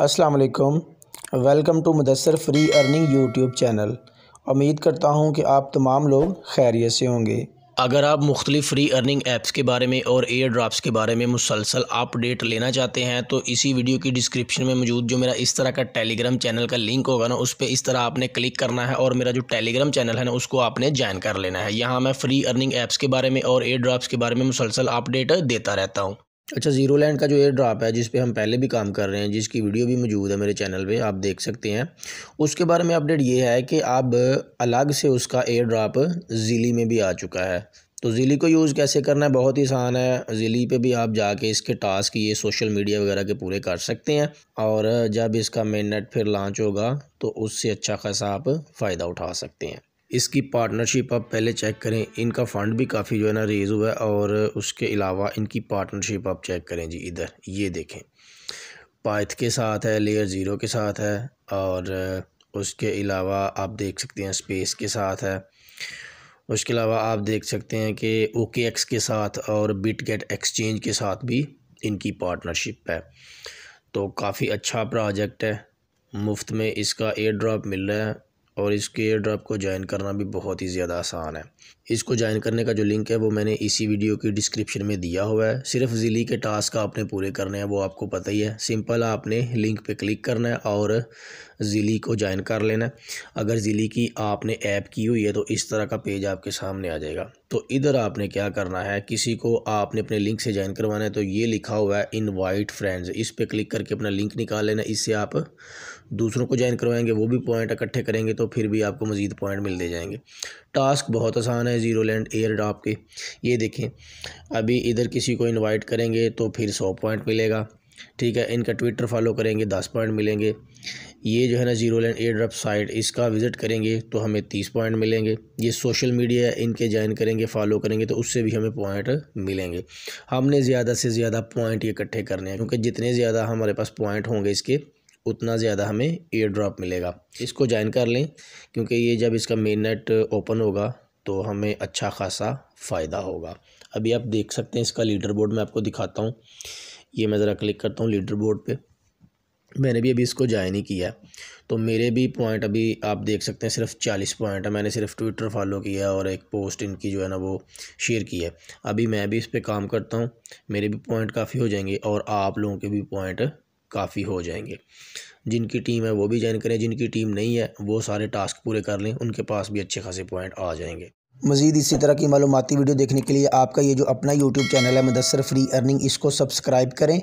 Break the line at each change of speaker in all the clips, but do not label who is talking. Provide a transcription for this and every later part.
अस्सलाम वालेकुम welcome to Mudassar free earning YouTube channel उम्मीद करता हूँ कि आप तमाम लोग खैरियत से होंगे
अगर आप मुख्तलिफ फ़्री अर्निंग ऐप्स के बारे में और एयर ड्राप्स के बारे में मुसलसल अपडेट लेना चाहते हैं तो इसी वीडियो की डिस्क्रिप्शन में मौजूद जो मेरा इस तरह का टेलीग्राम चैनल का लिंक होगा ना उस पर इस तरह आपने क्लिक करना है और मेरा जो टेलीग्राम चैनल है ना उसको आपने ज्वाइन कर लेना है यहाँ मैं फ़्री अर्निंग ऐप्स के बारे में और एयर ड्राप्स के बारे में मुसलसल अपडेट देता रहता हूँ अच्छा ज़ीरो लैंड का जो एयर ड्रॉप है जिस पे हम पहले भी काम कर रहे हैं जिसकी वीडियो भी मौजूद है मेरे चैनल पे आप देख सकते हैं उसके बारे में अपडेट ये है कि अब अलग से उसका एयर ड्रॉप ज़िली में भी आ चुका है तो ज़िली को यूज़ कैसे करना है बहुत ही आसान है ज़िली पे भी आप जाके इसके टास्क ये सोशल मीडिया वगैरह के पूरे कर सकते हैं और जब इसका मेन नेट फिर लॉन्च होगा तो उससे अच्छा खासा आप फ़ायदा उठा सकते हैं इसकी पार्टनरशिप आप पहले चेक करें इनका फ़ंड भी काफ़ी जो है ना रेज़ हुआ है और उसके अलावा इनकी पार्टनरशिप आप चेक करें जी इधर ये देखें पाइथ के साथ है लेयर ज़ीरो के साथ है और उसके अलावा आप देख सकते हैं स्पेस के साथ है उसके अलावा आप देख सकते हैं कि ओके एक्स के साथ और बिट गेट एक्सचेंज के साथ भी इनकी पार्टनरशिप है तो काफ़ी अच्छा प्रोजेक्ट है मुफ्त में इसका एयर ड्रॉप मिल रहा है और इसके एयर ड्रॉप को ज्वाइन करना भी बहुत ही ज़्यादा आसान है इसको ज्वाइन करने का जो लिंक है वो मैंने इसी वीडियो की डिस्क्रिप्शन में दिया हुआ है सिर्फ ज़िली के टास्क आपने पूरे करने हैं वो आपको पता ही है सिंपल आपने लिंक पे क्लिक करना है और ज़िली को ज्वाइन कर लेना है अगर ज़िली की आपने ऐप की हुई है तो इस तरह का पेज आपके सामने आ जाएगा तो इधर आपने क्या करना है किसी को आपने अपने लिंक से ज्वाइन करवाना है तो ये लिखा हुआ है इनवाइट फ्रेंड्स इस पर क्लिक करके अपना लिंक निकाल लेना इससे आप दूसरों को ज्वाइन करवाएंगे वो भी पॉइंट इकट्ठे करेंगे तो फिर भी आपको मज़ीद पॉइंट मिल दे जाएंगे टास्क बहुत आसान है जीरो लैंड एयर डॉप के ये देखें अभी इधर किसी को इन्वाइट करेंगे तो फिर सौ पॉइंट मिलेगा ठीक है इनका ट्विटर फॉलो करेंगे दस पॉइंट मिलेंगे ये जो है ना zero land air drop site इसका विज़िट करेंगे तो हमें तीस पॉइंट मिलेंगे ये सोशल मीडिया इनके ज्वाइन करेंगे फॉलो करेंगे तो उससे भी हमें पॉइंट मिलेंगे हमने ज़्यादा से ज़्यादा पॉइंट इकट्ठे करने हैं क्योंकि जितने ज़्यादा हमारे पास पॉइंट होंगे इसके उतना ज़्यादा हमें एयर ड्रॉप मिलेगा इसको ज्वाइन कर लें क्योंकि ये जब इसका मेन नेट ओपन होगा तो हमें अच्छा खासा फ़ायदा होगा अभी आप देख सकते हैं इसका लीडर बोर्ड मैं आपको दिखाता हूँ ये मैं ज़रा क्लिक करता हूँ लीडर बोर्ड पर मैंने भी अभी इसको ज्वाइन ही किया तो मेरे भी पॉइंट अभी आप देख सकते हैं सिर्फ चालीस पॉइंट है मैंने सिर्फ ट्विटर फॉलो किया और एक पोस्ट इनकी जो है ना वो शेयर की है अभी मैं भी इस पर काम करता हूँ मेरे भी पॉइंट काफ़ी हो जाएंगे और आप लोगों के भी पॉइंट काफ़ी हो जाएंगे जिनकी टीम है वो भी ज्वाइन करें जिनकी टीम नहीं है वो सारे टास्क पूरे कर लें उनके पास भी अच्छे खासे पॉइंट आ जाएंगे
मज़ीद इसी तरह की मालूमती वीडियो देखने के लिए आपका ये जो अपना यूट्यूब चैनल है मुदसर फ्री अर्निंग इसको सब्सक्राइब करें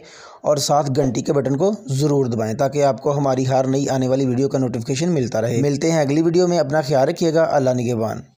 और साथ घंटी के बटन को ज़रूर दबाएं ताकि आपको हमारी हार नई आने वाली वीडियो का नोटिफिकेशन मिलता रहे मिलते हैं अगली वीडियो में अपना ख्याल रखिएगा अल्लाह निगेबान